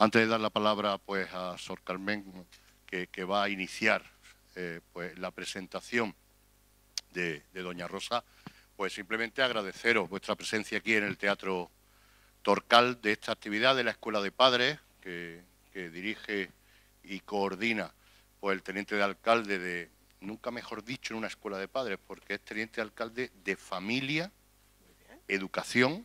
Antes de dar la palabra pues, a Sor Carmen, que, va a iniciar eh, pues, la presentación de, Doña Rosa, pues simplemente agradeceros vuestra presencia aquí en el Teatro Torcal de esta actividad de la Escuela de Padres, que, dirige y coordina pues, el teniente de alcalde de, nunca mejor dicho, en una escuela de padres, porque es teniente de alcalde de familia, educación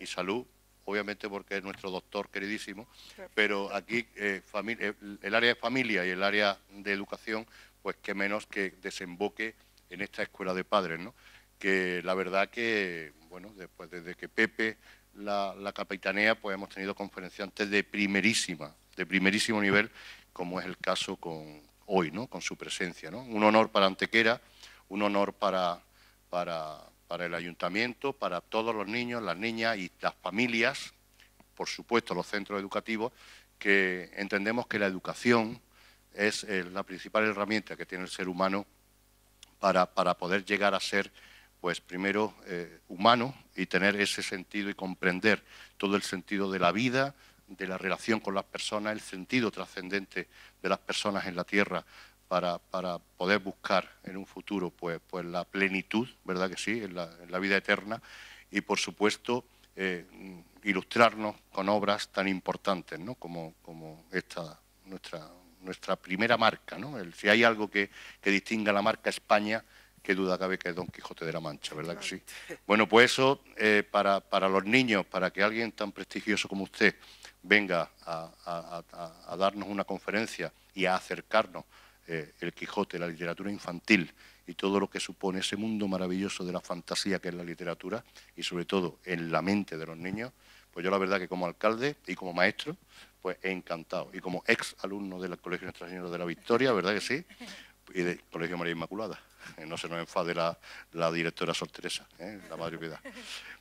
y salud obviamente porque es nuestro doctor queridísimo, pero aquí eh, eh, el área de familia y el área de educación, pues qué menos que desemboque en esta escuela de padres, ¿no? Que la verdad que, bueno, después desde que Pepe la, la capitanea, pues hemos tenido conferenciantes de primerísima, de primerísimo nivel, como es el caso con hoy, ¿no? Con su presencia, ¿no? Un honor para Antequera, un honor para, para, para el ayuntamiento, para todos los niños, las niñas y las familias, por supuesto los centros educativos, que entendemos que la educación es eh, la principal herramienta que tiene el ser humano para, poder llegar a ser, pues primero, eh, humano y tener ese sentido y comprender todo el sentido de la vida, de la relación con las personas, el sentido trascendente de las personas en la Tierra, para, poder buscar en un futuro pues, pues, la plenitud, ¿verdad que sí?, en la, vida eterna y, por supuesto, eh, ilustrarnos con obras tan importantes como, esta, nuestra, nuestra primera marca. si hay algo que, distinga la marca España, qué duda cabe que es Don Quijote de la Mancha, ¿verdad que sí? Bueno, pues eso eh, para, los niños, para que alguien tan prestigioso como usted venga a darnos una conferencia y a acercarnos eh, el Quijote, la literatura infantil y todo lo que supone ese mundo maravilloso de la fantasía que es la literatura y sobre todo en la mente de los niños, pues yo la verdad que como alcalde y como maestro, pues he encantado. Y como ex alumno del Colegio Nuestra Señora de la Victoria, ¿verdad que sí? Y del Colegio María Inmaculada. Eh, no se nos enfade la, directora Sor eh, la Madre vida.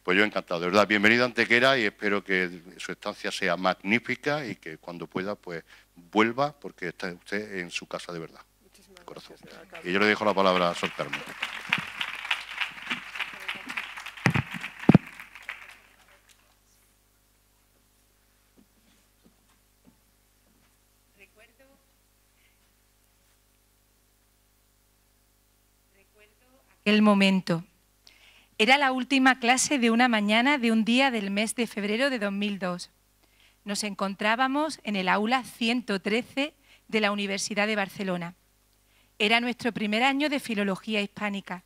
Pues yo encantado, de verdad, bienvenido a Antequera y espero que su estancia sea magnífica y que cuando pueda, pues vuelva, porque está usted en su casa de verdad. Muchísimas Gracias, y yo le dejo la palabra a Sor Carmen. El momento. Era la última clase de una mañana de un día del mes de febrero de 2002. Nos encontrábamos en el aula 113 de la Universidad de Barcelona. Era nuestro primer año de filología hispánica.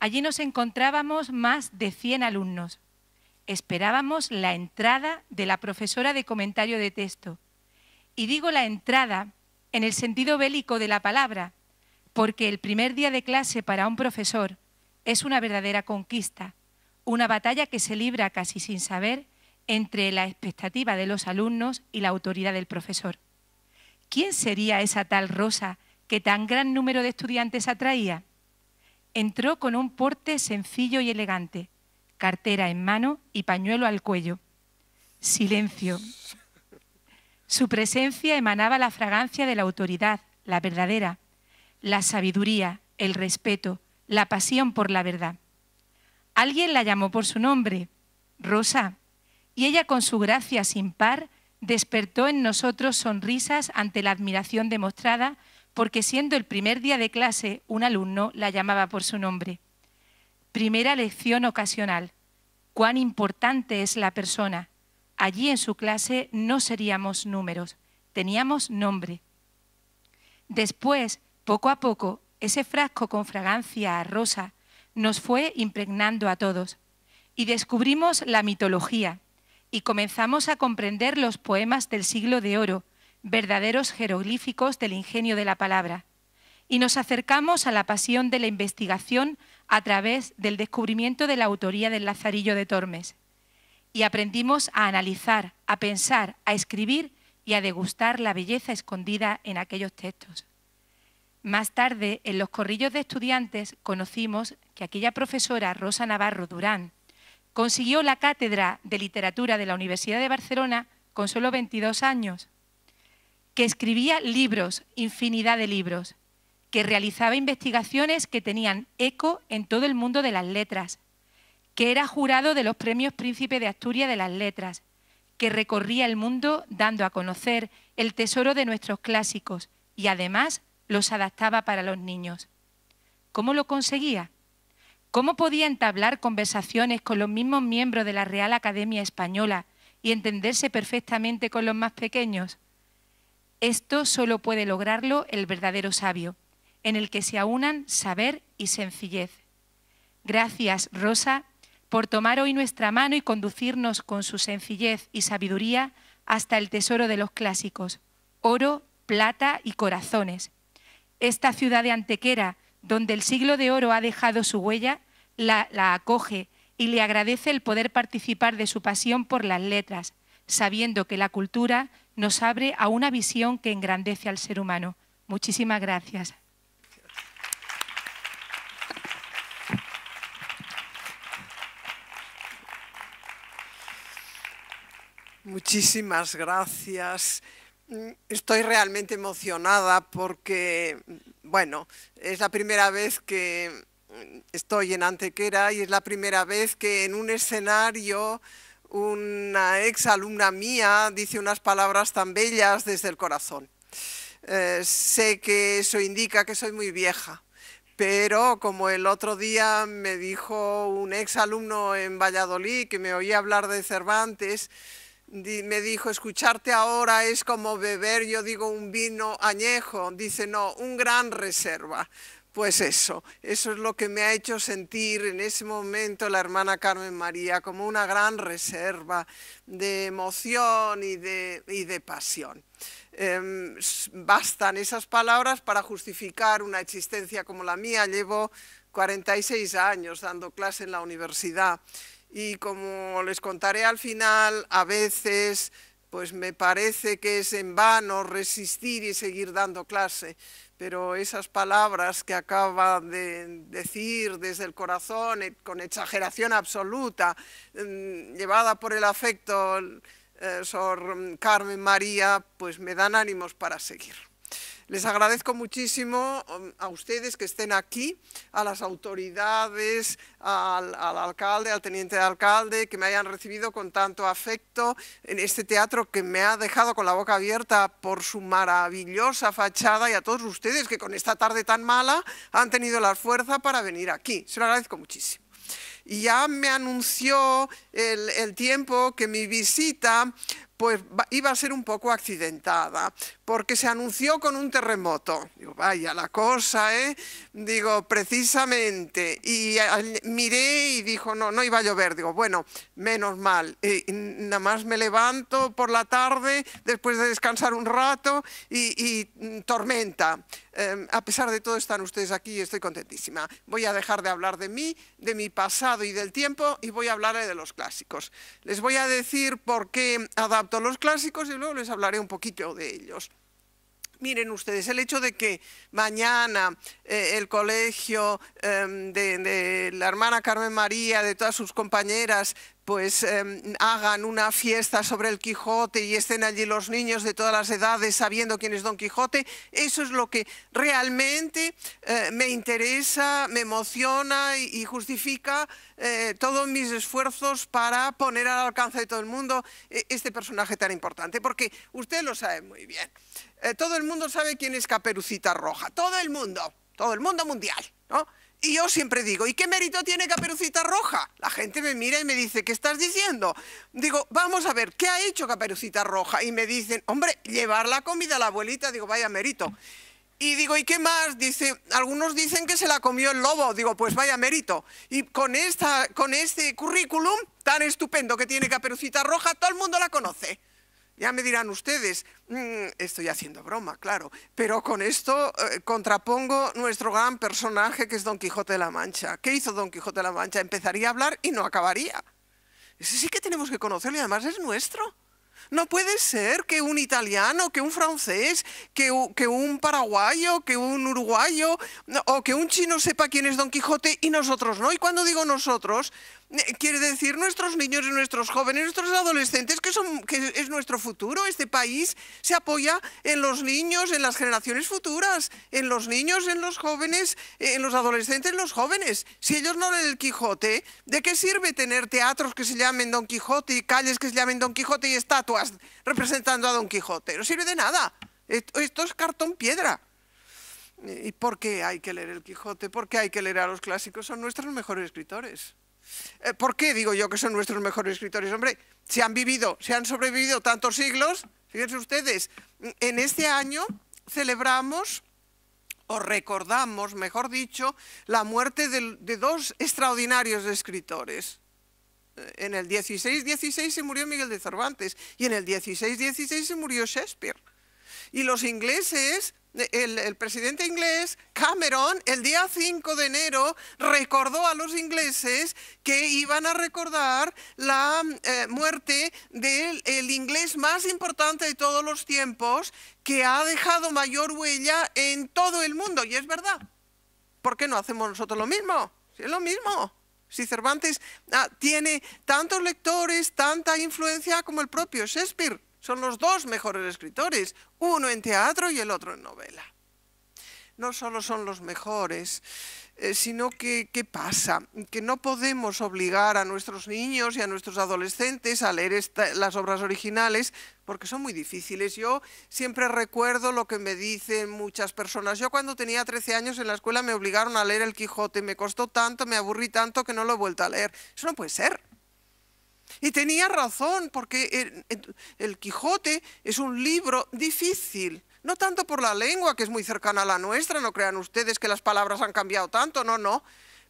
Allí nos encontrábamos más de 100 alumnos. Esperábamos la entrada de la profesora de comentario de texto. Y digo la entrada en el sentido bélico de la palabra, porque el primer día de clase para un profesor es una verdadera conquista, una batalla que se libra casi sin saber entre la expectativa de los alumnos y la autoridad del profesor. ¿Quién sería esa tal Rosa que tan gran número de estudiantes atraía? Entró con un porte sencillo y elegante, cartera en mano y pañuelo al cuello. Silencio. Su presencia emanaba la fragancia de la autoridad, la verdadera, la sabiduría, el respeto, la pasión por la verdad. Alguien la llamó por su nombre, Rosa, y ella con su gracia sin par despertó en nosotros sonrisas ante la admiración demostrada porque siendo el primer día de clase un alumno la llamaba por su nombre. Primera lección ocasional. Cuán importante es la persona. Allí en su clase no seríamos números, teníamos nombre. Después, poco a poco, ese frasco con fragancia a rosa nos fue impregnando a todos y descubrimos la mitología y comenzamos a comprender los poemas del siglo de oro, verdaderos jeroglíficos del ingenio de la palabra, y nos acercamos a la pasión de la investigación a través del descubrimiento de la autoría del Lazarillo de Tormes. Y aprendimos a analizar, a pensar, a escribir y a degustar la belleza escondida en aquellos textos. Más tarde, en los corrillos de estudiantes, conocimos que aquella profesora, Rosa Navarro Durán, consiguió la cátedra de literatura de la Universidad de Barcelona con solo 22 años, que escribía libros, infinidad de libros, que realizaba investigaciones que tenían eco en todo el mundo de las letras, que era jurado de los premios Príncipe de Asturias de las Letras, que recorría el mundo dando a conocer el tesoro de nuestros clásicos y además los adaptaba para los niños. ¿Cómo lo conseguía? ¿Cómo podía entablar conversaciones con los mismos miembros de la Real Academia Española y entenderse perfectamente con los más pequeños? Esto solo puede lograrlo el verdadero sabio, en el que se aunan saber y sencillez. Gracias, Rosa, por tomar hoy nuestra mano y conducirnos con su sencillez y sabiduría hasta el tesoro de los clásicos, oro, plata y corazones, esta ciudad de Antequera, donde el siglo de oro ha dejado su huella, la, acoge y le agradece el poder participar de su pasión por las letras, sabiendo que la cultura nos abre a una visión que engrandece al ser humano. Muchísimas gracias. Muchísimas gracias. Mm, estoy realmente emocionada porque, mm, bueno, es la primera vez que mm, estoy en Antequera y es la primera vez que en un escenario una exalumna mía dice unas palabras tan bellas desde el corazón. Eh, sé que eso indica que soy muy vieja, pero como el otro día me dijo un exalumno en Valladolid que me oía hablar de Cervantes, me dijo, escucharte ahora es como beber, yo digo, un vino añejo. Dice, no, un gran reserva. Pues eso, eso es lo que me ha hecho sentir en ese momento la hermana Carmen María, como una gran reserva de emoción y de, pasión. Em, bastan esas palabras para justificar una existencia como la mía. Llevo 46 años dando clase en la universidad y como les contaré al final, a veces pues me parece que es en vano resistir y seguir dando clase, pero esas palabras que acaba de decir desde el corazón, eh, con exageración absoluta, mm, llevada por el afecto, eh, Sor Carmen María, pues me dan ánimos para seguir. Les agradezco muchísimo um, a ustedes que estén aquí, a las autoridades, al, alcalde, al teniente de alcalde, que me hayan recibido con tanto afecto en este teatro que me ha dejado con la boca abierta por su maravillosa fachada y a todos ustedes que con esta tarde tan mala han tenido la fuerza para venir aquí. Se lo agradezco muchísimo y ya me anunció el, tiempo que mi visita pues, iba a ser un poco accidentada, porque se anunció con un terremoto. Digo, vaya la cosa, ¿eh? Digo, precisamente. Y miré y dijo, no, no iba a llover. Digo, bueno, menos mal. Y nada más me levanto por la tarde, después de descansar un rato, y, mm, tormenta. Em, a pesar de todo, están ustedes aquí y estoy contentísima. Voy a dejar de hablar de mí, de mi pasado y del tiempo, y voy a hablar de los clásicos. Les voy a decir por qué adapto los clásicos y luego les hablaré un poquito de ellos. Miren ustedes, el hecho de que mañana eh, el colegio em, de, la hermana Carmen María, de todas sus compañeras, pues em, hagan una fiesta sobre el Quijote y estén allí los niños de todas las edades sabiendo quién es Don Quijote, eso es lo que realmente eh, me interesa, me emociona y, y justifica eh, todos mis esfuerzos para poner al alcance de todo el mundo este personaje tan importante, porque usted lo sabe muy bien. Eh, todo el mundo sabe quién es Caperucita Roja, todo el mundo, todo el mundo mundial, ¿no? Y yo siempre digo, ¿y qué mérito tiene Caperucita Roja? La gente me mira y me dice, ¿qué estás diciendo? Digo, vamos a ver, ¿qué ha hecho Caperucita Roja? Y me dicen, hombre, llevar la comida a la abuelita, digo, vaya mérito. Y digo, ¿y qué más? Dice, algunos dicen que se la comió el lobo. Digo, pues vaya mérito. Y con, esta, con este currículum tan estupendo que tiene Caperucita Roja, todo el mundo la conoce. Ya me dirán ustedes, mm, estoy haciendo broma, claro, pero con esto eh, contrapongo nuestro gran personaje que es Don Quijote de la Mancha. ¿Qué hizo Don Quijote de la Mancha? Empezaría a hablar y no acabaría. Ese sí que tenemos que conocerlo y además es nuestro. No puede ser que un italiano, que un francés, que, un paraguayo, que un uruguayo o que un chino sepa quién es Don Quijote y nosotros no. Y cuando digo nosotros, eh, quiere decir, nuestros niños y nuestros jóvenes, nuestros adolescentes, que, son, que es nuestro futuro. Este país se apoya en los niños, en las generaciones futuras, en los niños, en los jóvenes, en los adolescentes, en los jóvenes. Si ellos no leen el Quijote, ¿de qué sirve tener teatros que se llamen Don Quijote y calles que se llamen Don Quijote y estatuas representando a Don Quijote? No sirve de nada. Esto es cartón piedra. Eh, ¿Y por qué hay que leer el Quijote? ¿Por qué hay que leer a los clásicos? Son nuestros mejores escritores. Eh, ¿Por qué digo yo que son nuestros mejores escritores? Hombre, se han vivido, se han sobrevivido tantos siglos. Fíjense ustedes, en este año celebramos o recordamos, mejor dicho, la muerte de, dos extraordinarios escritores. Eh, en el 16-16 se murió Miguel de Cervantes y en el 16-16 se murió Shakespeare. Y los ingleses, eh, el, presidente inglés, Cameron, el día 5 de enero recordó a los ingleses que iban a recordar la eh, muerte del inglés más importante de todos los tiempos, que ha dejado mayor huella en todo el mundo. Y es verdad. ¿Por qué no hacemos nosotros lo mismo? Si es lo mismo. Si Cervantes ah, tiene tantos lectores, tanta influencia como el propio Shakespeare. Son los dos mejores escritores, uno en teatro y el otro en novela. No solo son los mejores, eh, sino que, ¿qué pasa? Que no podemos obligar a nuestros niños y a nuestros adolescentes a leer las obras originales porque son muy difíciles. Yo siempre recuerdo lo que me dicen muchas personas. Yo cuando tenía 13 años en la escuela me obligaron a leer El Quijote, me costó tanto, me aburrí tanto que no lo he vuelto a leer. Eso no puede ser. Y tenía razón, porque el, Quijote es un libro difícil, no tanto por la lengua, que es muy cercana a la nuestra, no crean ustedes que las palabras han cambiado tanto, no, no,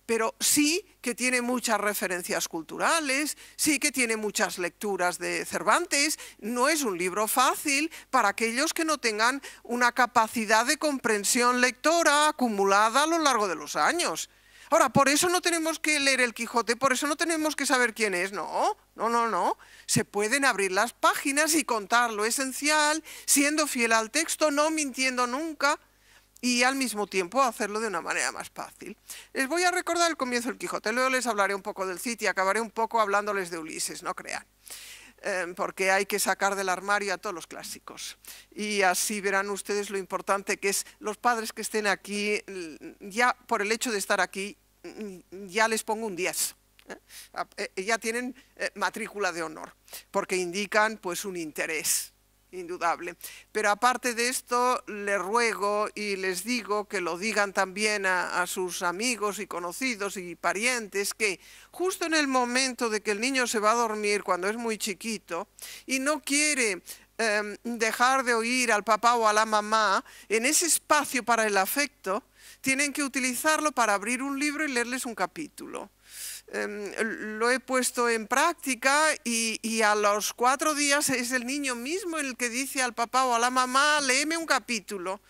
pero sí que tiene muchas referencias culturales, sí que tiene muchas lecturas de Cervantes, no es un libro fácil para aquellos que no tengan una capacidad de comprensión lectora acumulada a lo largo de los años. Ahora, por eso no tenemos que leer el Quijote, por eso no tenemos que saber quién es, no, no, no, no. Se pueden abrir las páginas y contar lo esencial, siendo fiel al texto, no mintiendo nunca y al mismo tiempo hacerlo de una manera más fácil. Les voy a recordar el comienzo del Quijote, luego les hablaré un poco del Cid y acabaré un poco hablándoles de Ulises, no crean em, porque hay que sacar del armario a todos los clásicos. Y así verán ustedes lo importante que es los padres que estén aquí, ya por el hecho de estar aquí, Mm, ya les pongo un 10. ¿eh? Eh, ya tienen eh, matrícula de honor, porque indican pues un interés indudable. Pero aparte de esto, les ruego y les digo que lo digan también a, sus amigos y conocidos y parientes que justo en el momento de que el niño se va a dormir cuando es muy chiquito y no quiere em, dejar de oír al papá o a la mamá, en ese espacio para el afecto, tienen que utilizarlo para abrir un libro y leerles un capítulo. Em, lo he puesto en práctica y, a los cuatro días es el niño mismo el que dice al papá o a la mamá, léeme un capítulo.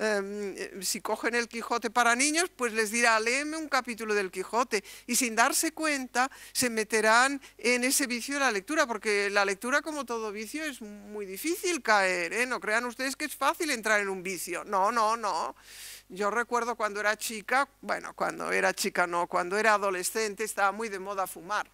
Em, eh, si cogen el Quijote para niños, pues les dirá, léeme un capítulo del Quijote. Y sin darse cuenta, se meterán en ese vicio de la lectura, porque la lectura, como todo vicio, es muy difícil caer. ¿eh? No crean ustedes que es fácil entrar en un vicio. No, no, no. Yo recuerdo cuando era chica, bueno, cuando era chica no, cuando era adolescente estaba muy de moda fumar.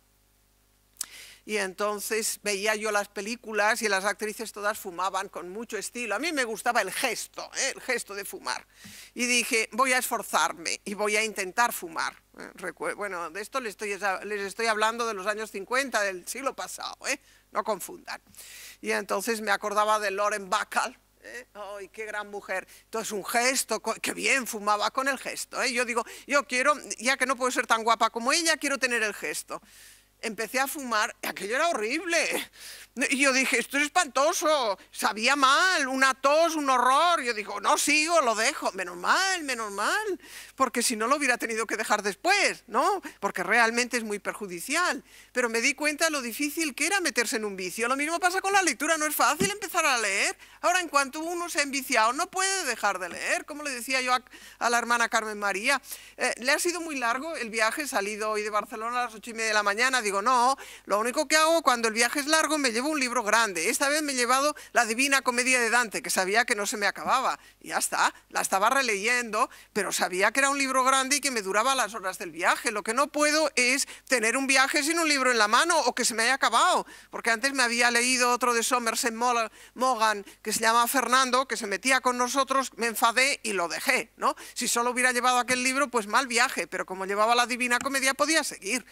Y entonces veía yo las películas y las actrices todas fumaban con mucho estilo. A mí me gustaba el gesto, ¿eh? el gesto de fumar. Y dije, voy a esforzarme y voy a intentar fumar. Eh, bueno, de esto les estoy, hablando de los años 50, del siglo pasado, ¿eh? no confundan. Y entonces me acordaba de Lauren Bacall, ¿Eh? ¡Ay, qué gran mujer! Entonces un gesto, que bien fumaba con el gesto. ¿eh? Yo digo, yo quiero, ya que no puedo ser tan guapa como ella, quiero tener el gesto empecé a fumar, aquello era horrible. Y yo dije, esto es espantoso, sabía mal, una tos, un horror. Yo digo, no sigo, lo dejo. Menos mal, menos mal, porque si no lo hubiera tenido que dejar después, ¿no? Porque realmente es muy perjudicial. Pero me di cuenta de lo difícil que era meterse en un vicio. Lo mismo pasa con la lectura, no es fácil empezar a leer. Ahora, en cuanto uno se ha enviciado, no puede dejar de leer, como le decía yo a, la hermana Carmen María. Eh, le ha sido muy largo el viaje, he salido hoy de Barcelona a las ocho y media de la mañana, digo, no, lo único que hago cuando el viaje es largo me llevo un libro grande. Esta vez me he llevado la Divina Comedia de Dante, que sabía que no se me acababa. Y ya está, la estaba releyendo, pero sabía que era un libro grande y que me duraba las horas del viaje. Lo que no puedo es tener un viaje sin un libro en la mano o que se me haya acabado, porque antes me había leído otro de Somerset Maugham, que se llama Fernando, que se metía con nosotros, me enfadé y lo dejé, ¿no? Si solo hubiera llevado aquel libro, pues mal viaje, pero como llevaba la Divina Comedia podía seguir.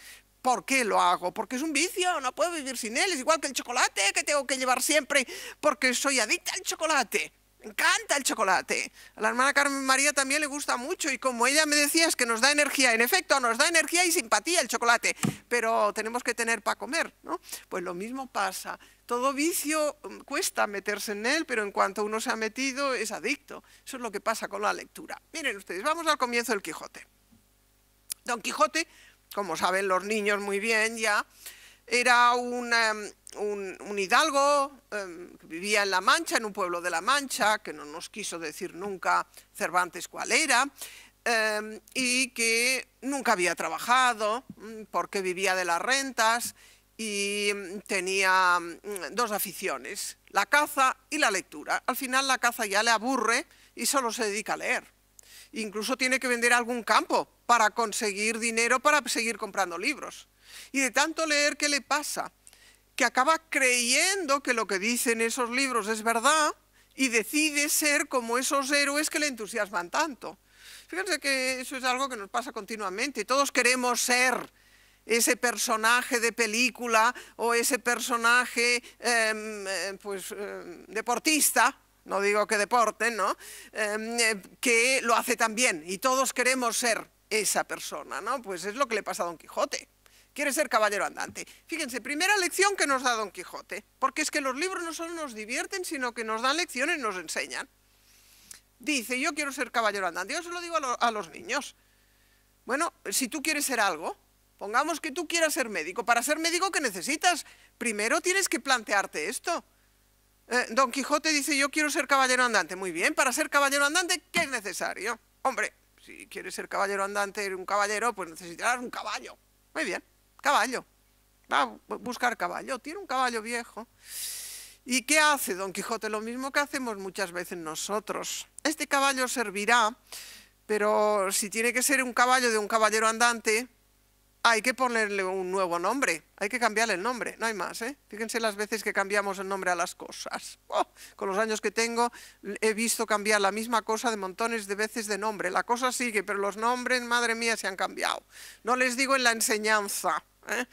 ¿Por qué lo hago? Porque es un vicio, no puedo vivir sin él. Es igual que el chocolate que tengo que llevar siempre porque soy adicta al chocolate. Me encanta el chocolate. A la hermana Carmen María también le gusta mucho y como ella me decía es que nos da energía. En efecto, nos da energía y simpatía el chocolate, pero tenemos que tener para comer, ¿no? Pues lo mismo pasa. Todo vicio mm, cuesta meterse en él, pero en cuanto uno se ha metido es adicto. Eso es lo que pasa con la lectura. Miren ustedes, vamos al comienzo del Quijote. Don Quijote como saben los niños muy bien ya, era un, em, hidalgo em, que vivía en La Mancha, en un pueblo de La Mancha, que no nos quiso decir nunca Cervantes cuál era, em, y que nunca había trabajado mm, porque vivía de las rentas y tenía mm, dos aficiones, la caza y la lectura. Al final la caza ya le aburre y solo se dedica a leer. Incluso tiene que vender algún campo para conseguir dinero para seguir comprando libros. Y de tanto leer, ¿qué le pasa? Que acaba creyendo que lo que dicen esos libros es verdad y decide ser como esos héroes que le entusiasman tanto. Fíjense que eso es algo que nos pasa continuamente. Todos queremos ser ese personaje de película o ese personaje em, em, pues, em, deportista, no digo que deporte, ¿no? Eh, que lo hace tan bien y todos queremos ser esa persona, ¿no? Pues es lo que le pasa a Don Quijote. Quiere ser caballero andante. Fíjense, primera lección que nos da Don Quijote, porque es que los libros no solo nos divierten, sino que nos dan lecciones, nos enseñan. Dice, yo quiero ser caballero andante. Yo se lo digo a, los niños. Bueno, si tú quieres ser algo, pongamos que tú quieras ser médico. Para ser médico, ¿qué necesitas? Primero tienes que plantearte esto. Eh, Don Quijote dice, yo quiero ser caballero andante. Muy bien, para ser caballero andante, ¿qué es necesario? Hombre, si quieres ser caballero andante, y un caballero, pues necesitarás un caballo. Muy bien, caballo. Va a buscar caballo. Tiene un caballo viejo. ¿Y qué hace Don Quijote? Lo mismo que hacemos muchas veces nosotros. Este caballo servirá, pero si tiene que ser un caballo de un caballero andante, hay que ponerle un nuevo nombre, hay que cambiarle el nombre, no hay más. ¿eh? Fíjense las veces que cambiamos el nombre a las cosas. Oh, con los años que tengo he visto cambiar la misma cosa de montones de veces de nombre. La cosa sigue, pero los nombres, madre mía, se han cambiado. No les digo en la enseñanza. ¿eh?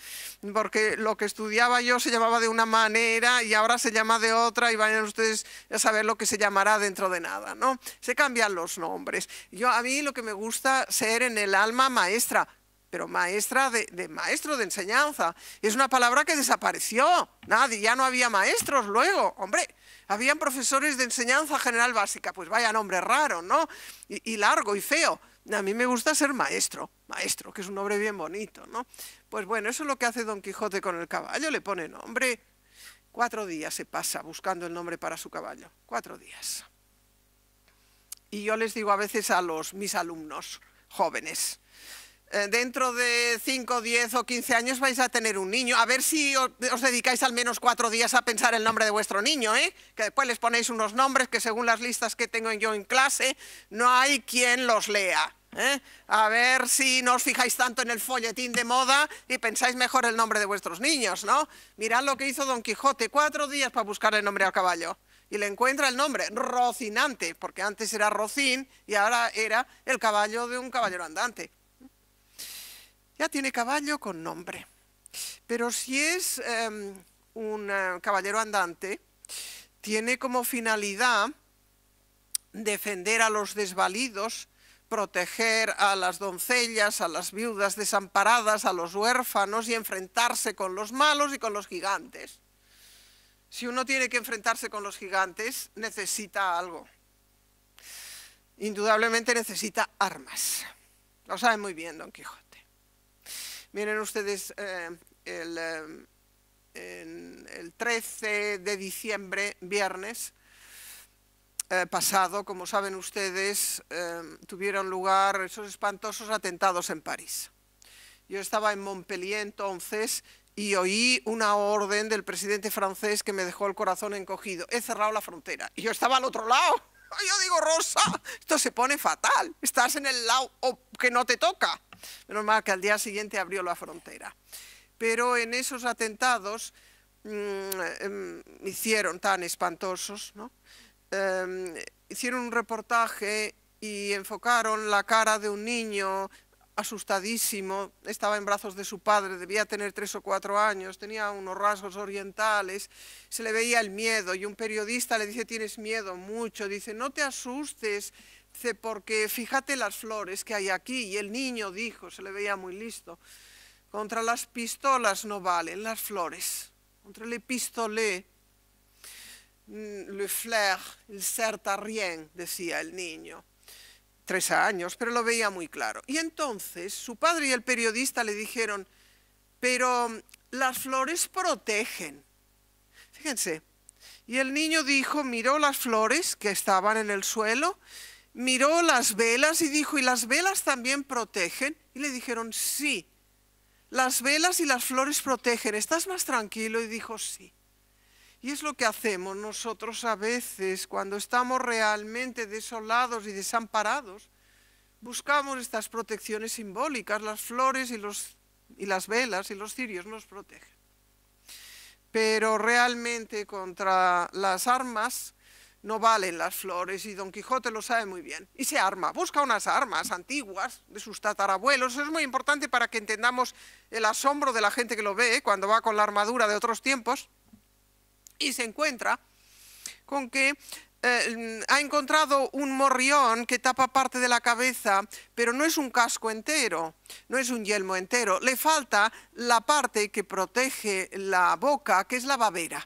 porque lo que estudiaba yo se llamaba de una manera y ahora se llama de otra y vayan ustedes a saber lo que se llamará dentro de nada, ¿no? Se cambian los nombres. Yo a mí lo que me gusta ser en el alma maestra, pero maestra de, maestro de enseñanza. Es una palabra que desapareció. Nadie, ya no había maestros luego. Hombre, habían profesores de enseñanza general básica. Pues vaya nombre raro, ¿no? Y, largo y feo. A mí me gusta ser maestro, maestro, que es un nombre bien bonito, ¿no? Pues bueno, eso es lo que hace Don Quijote con el caballo, le pone nombre. Cuatro días se pasa buscando el nombre para su caballo, cuatro días. Y yo les digo a veces a los mis alumnos jóvenes, eh, dentro de 5, 10 o 15 años vais a tener un niño. A ver si os, dedicáis al menos cuatro días a pensar el nombre de vuestro niño, ¿eh? que después les ponéis unos nombres que según las listas que tengo yo en clase, no hay quien los lea. ¿eh? A ver si no os fijáis tanto en el folletín de moda y pensáis mejor el nombre de vuestros niños, ¿no? Mirad lo que hizo Don Quijote, cuatro días para buscar el nombre al caballo. Y le encuentra el nombre, Rocinante, porque antes era Rocín y ahora era el caballo de un caballero andante ya tiene caballo con nombre. Pero si es em, un eh, caballero andante, tiene como finalidad defender a los desvalidos, proteger a las doncellas, a las viudas desamparadas, a los huérfanos y enfrentarse con los malos y con los gigantes. Si uno tiene que enfrentarse con los gigantes, necesita algo. Indudablemente necesita armas. Lo sabe muy bien Don Quijote. Miren ustedes, eh, el, 13 eh, de diciembre, viernes eh, pasado, como saben ustedes, tuvieron lugar esos espantosos atentados en París. Yo estaba en Montpellier entonces y oí una orden del presidente francés que me dejó el corazón encogido. He cerrado la frontera. Y yo estaba al otro lado. Yo digo, Rosa, esto se pone fatal. Estás en el lado que no te toca. Menos mal que al día siguiente abrió la frontera. Pero en esos atentados mm, em, hicieron tan espantosos, em, hicieron un reportaje y enfocaron la cara de un niño asustadísimo, estaba en brazos de su padre, debía tener tres o cuatro años, tenía unos rasgos orientales, se le veía el miedo y un periodista le dice, tienes miedo mucho, dice, no te asustes, Dice, porque fíjate las flores que hay aquí. Y el niño dijo, se le veía muy listo, contra las pistolas no valen las flores. Contra les pistolets, le fleurs el sert rien, decía el niño. Tres años, pero lo veía muy claro. Y entonces su padre y el periodista le dijeron, pero mm, las flores protegen. Fíjense. Y el niño dijo, miró las flores que estaban en el suelo miró las velas y dijo, ¿y las velas también protegen? Y le dijeron, sí, las velas y las flores protegen, ¿estás más tranquilo? Y dijo, sí. Y es lo que hacemos nosotros a veces cuando estamos realmente desolados y desamparados. Buscamos estas protecciones simbólicas, las flores y, y las velas y los cirios nos protegen. Pero realmente contra las armas no valen las flores y Don Quijote lo sabe muy bien. Y se arma, busca unas armas antiguas de sus tatarabuelos. Eso es muy importante para que entendamos el asombro de la gente que lo ve ¿eh? cuando va con la armadura de otros tiempos. Y se encuentra con que eh, ha encontrado un morrión que tapa parte de la cabeza, pero no es un casco entero, no es un yelmo entero. Le falta la parte que protege la boca, que es la babera,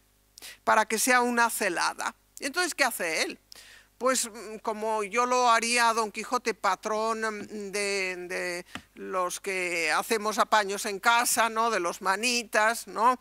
para que sea una celada. Entonces, ¿qué hace él? Pues mm, como yo lo haría a Don Quijote, patrón mm, de, los que hacemos apaños en casa, ¿no? de los manitas, ¿no?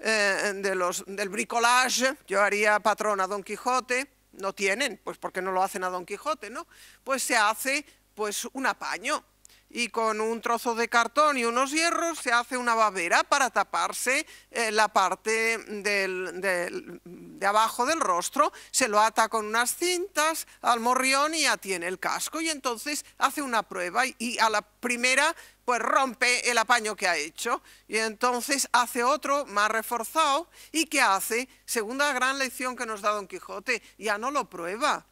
Eh, de los, del bricolage, yo haría patrón a Don Quijote, no tienen, pues porque no lo hacen a Don Quijote, ¿no? Pues se hace pues un apaño, y con un trozo de cartón y unos hierros se hace una babera para taparse eh, la parte de abajo del rostro, se lo ata con unas cintas al morrión y ya tiene el casco y entonces hace una prueba y, y a la primera pues rompe el apaño que ha hecho y entonces hace otro más reforzado y que hace, segunda gran lección que nos da Don Quijote, ya no lo prueba,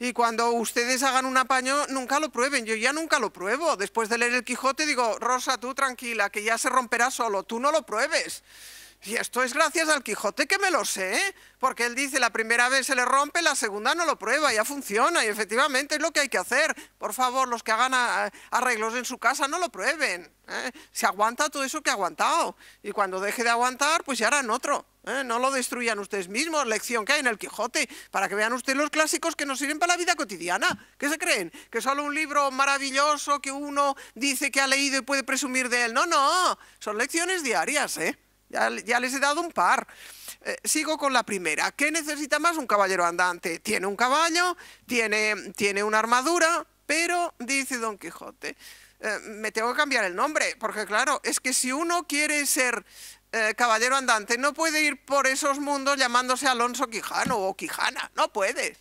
y cuando ustedes hagan un apaño, nunca lo prueben. Yo ya nunca lo pruebo. Después de leer el Quijote digo, Rosa, tú tranquila, que ya se romperá solo. Tú no lo pruebes. Y esto es gracias al Quijote que me lo sé, ¿eh? porque él dice la primera vez se le rompe, la segunda no lo prueba, ya funciona y efectivamente es lo que hay que hacer. Por favor, los que hagan arreglos en su casa no lo prueben. ¿eh? Se aguanta todo eso que ha aguantado y cuando deje de aguantar, pues ya harán otro. ¿eh? No lo destruyan ustedes mismos, lección que hay en el Quijote, para que vean ustedes los clásicos que nos sirven para la vida cotidiana. ¿Qué se creen? ¿Que solo un libro maravilloso que uno dice que ha leído y puede presumir de él? No, no, son lecciones diarias, ¿eh? Ya, les he dado un par. Eh, sigo con la primera. ¿Qué necesita más un caballero andante? Tiene un caballo, tiene, tiene una armadura, pero, dice Don Quijote, eh, me tengo que cambiar el nombre, porque claro, es que si uno quiere ser eh, caballero andante, no puede ir por esos mundos llamándose Alonso Quijano o Quijana, no puedes.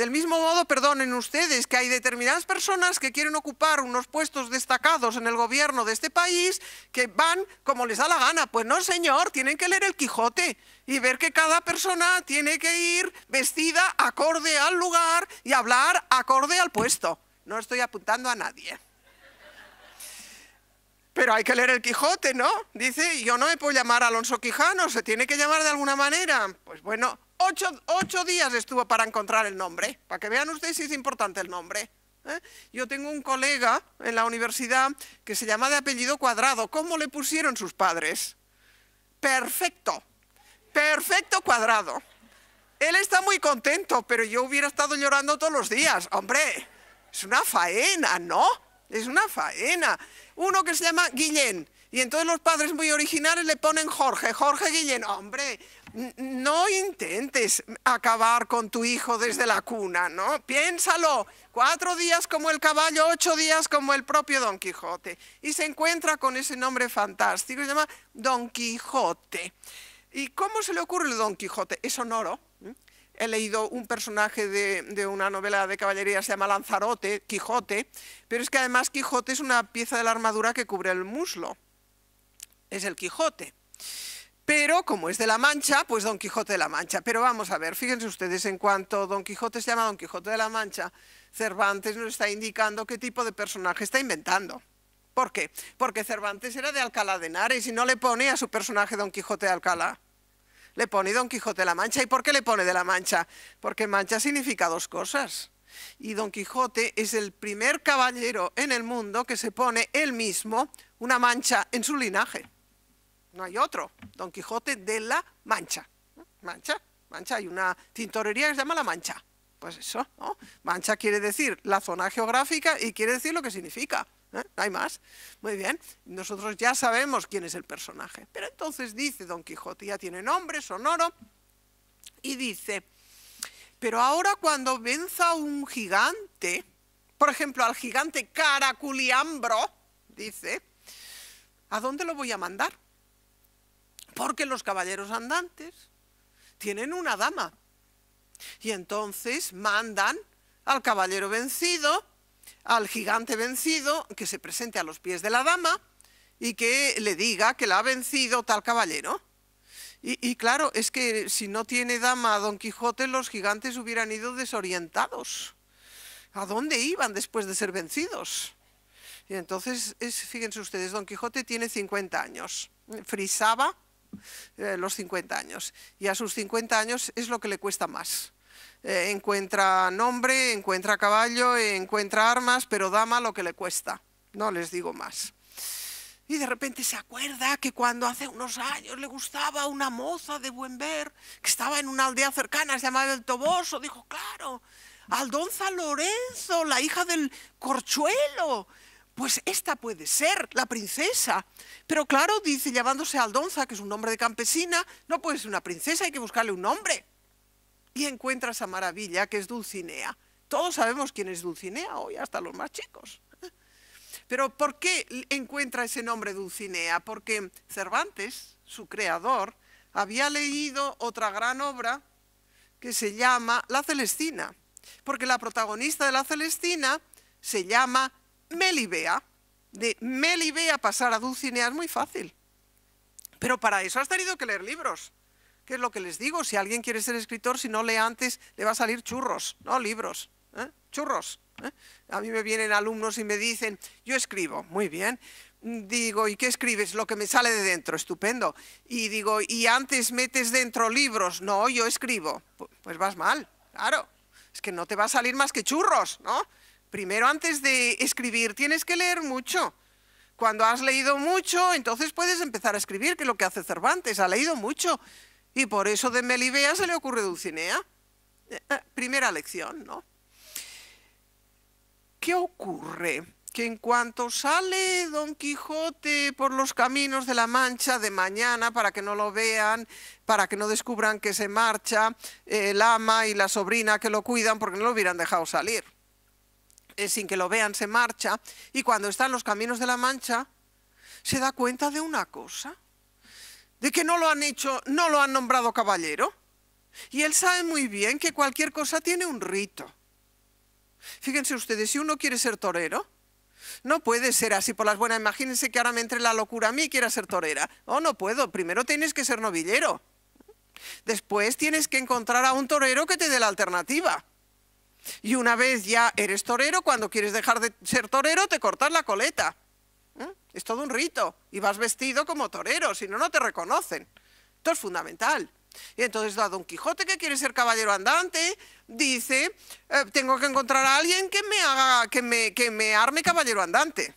Del mismo modo, perdonen ustedes que hay determinadas personas que quieren ocupar unos puestos destacados en el gobierno de este país que van como les da la gana. Pues no, señor, tienen que leer el Quijote y ver que cada persona tiene que ir vestida acorde al lugar y hablar acorde al puesto. No estoy apuntando a nadie. Pero hay que leer el Quijote, ¿no? Dice, yo no me puedo llamar Alonso Quijano, se tiene que llamar de alguna manera. Pues bueno, Ocho, días estuvo para encontrar el nombre, para que vean ustedes si es importante el nombre. ¿eh? Yo tengo un colega en la universidad que se llama de apellido cuadrado. ¿Cómo le pusieron sus padres? Perfecto, perfecto cuadrado. Él está muy contento, pero yo hubiera estado llorando todos los días. Hombre, es una faena, ¿no? Es una faena. Uno que se llama Guillén. Y entonces los padres muy originales le ponen Jorge, Jorge Guillén. Hombre, no intentes acabar con tu hijo desde la cuna, ¿no? Piénsalo, cuatro días como el caballo, ocho días como el propio Don Quijote. Y se encuentra con ese nombre fantástico, se llama Don Quijote. ¿Y cómo se le ocurre el Don Quijote? Es sonoro. He leído un personaje de, de una novela de caballería, se llama Lanzarote, Quijote, pero es que además Quijote es una pieza de la armadura que cubre el muslo. Es el Quijote. Pero como es de la Mancha, pues Don Quijote de la Mancha. Pero vamos a ver, fíjense ustedes, en cuanto Don Quijote se llama Don Quijote de la Mancha, Cervantes nos está indicando qué tipo de personaje está inventando. ¿Por qué? Porque Cervantes era de Alcalá de Henares y no le pone a su personaje Don Quijote de Alcalá. Le pone Don Quijote de la Mancha. ¿Y por qué le pone de la Mancha? Porque Mancha significa dos cosas. Y Don Quijote es el primer caballero en el mundo que se pone él mismo una mancha en su linaje no hay otro, Don Quijote de la Mancha. Mancha, Mancha, hay una tintorería que se llama La Mancha. Pues eso, ¿no? Mancha quiere decir la zona geográfica y quiere decir lo que significa. ¿eh? No hay más. Muy bien, nosotros ya sabemos quién es el personaje. Pero entonces dice Don Quijote, ya tiene nombre, sonoro, y dice, pero ahora cuando venza un gigante, por ejemplo, al gigante Caraculiambro, dice, ¿a dónde lo voy a mandar? Porque los caballeros andantes tienen una dama. Y entonces mandan al caballero vencido, al gigante vencido, que se presente a los pies de la dama y que le diga que la ha vencido tal caballero. Y, claro, es que si no tiene dama Don Quijote, los gigantes hubieran ido desorientados. ¿A dónde iban después de ser vencidos? Y entonces, fíjense ustedes, Don Quijote tiene 50 años. Frisaba eh, los 50 años. Y a sus 50 años es lo que le cuesta más. Eh, encuentra nombre, encuentra caballo, encuentra armas, pero dama lo que le cuesta. No les digo más. Y de repente se acuerda que cuando hace unos años le gustaba una moza de buen ver, que estaba en una aldea cercana, se llamaba El Toboso. Dijo, claro, Aldonza Lorenzo, la hija del corchuelo, pues esta puede ser la princesa. Pero claro, dice, llamándose Aldonza, que es un nombre de campesina, no puede ser una princesa, hay que buscarle un nombre. Y encuentra esa maravilla que es Dulcinea. Todos sabemos quién es Dulcinea hoy, hasta los más chicos. Pero ¿por qué encuentra ese nombre Dulcinea? Porque Cervantes, su creador, había leído otra gran obra que se llama La Celestina, porque la protagonista de La Celestina se llama Melibea, de Melibea pasar a Dulcinea es muy fácil. Pero para eso has tenido que leer libros, que es lo que les digo. Si alguien quiere ser escritor, si no lee antes, le va a salir churros, no libros, ¿eh? churros. ¿eh? A mí me vienen alumnos y me dicen, yo escribo, muy bien. Digo, ¿y qué escribes? Lo que me sale de dentro, estupendo. Y digo, ¿y antes metes dentro libros? No, yo escribo. Pues vas mal, claro. Es que no te va a salir más que churros, ¿no? Primero, antes de escribir, tienes que leer mucho. Cuando has leído mucho, entonces puedes empezar a escribir, que es lo que hace Cervantes, ha leído mucho. Y por eso de Melibea se le ocurre Dulcinea. Eh, eh, primera lección, ¿no? ¿Qué ocurre? Que en cuanto sale Don Quijote por los caminos de la Mancha de mañana, para que no lo vean, para que no descubran que se marcha, eh, el ama y la sobrina que lo cuidan, porque no lo hubieran dejado salir. Eh, sin que lo vean, se marcha y cuando está en los caminos de la Mancha se da cuenta de una cosa, de que no lo han hecho, no lo han nombrado caballero. Y él sabe muy bien que cualquier cosa tiene un rito. Fíjense ustedes, si uno quiere ser torero, no puede ser así por las buenas. Imagínense que ahora me entre la locura a mí y quiera ser torera. Oh, no puedo. Primero tienes que ser novillero. Después tienes que encontrar a un torero que te dé la alternativa. Y una vez ya eres torero, cuando quieres dejar de ser torero, te cortas la coleta. ¿Eh? Es todo un rito. Y vas vestido como torero, si no, no te reconocen. Esto es fundamental. Y entonces a Don Quijote, que quiere ser caballero andante, dice, eh, tengo que encontrar a alguien que me, haga, que me, arme caballero andante.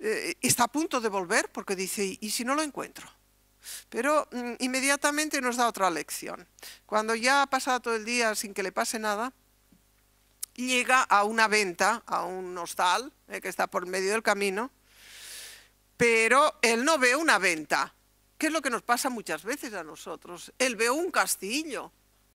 Eh, está a punto de volver porque dice, ¿y si no lo encuentro? Pero mm, inmediatamente nos da otra lección. Cuando ya ha pasado todo el día sin que le pase nada, llega a una venta, a un hostal eh, que está por medio del camino, pero él no ve una venta, que es lo que nos pasa muchas veces a nosotros. Él ve un castillo,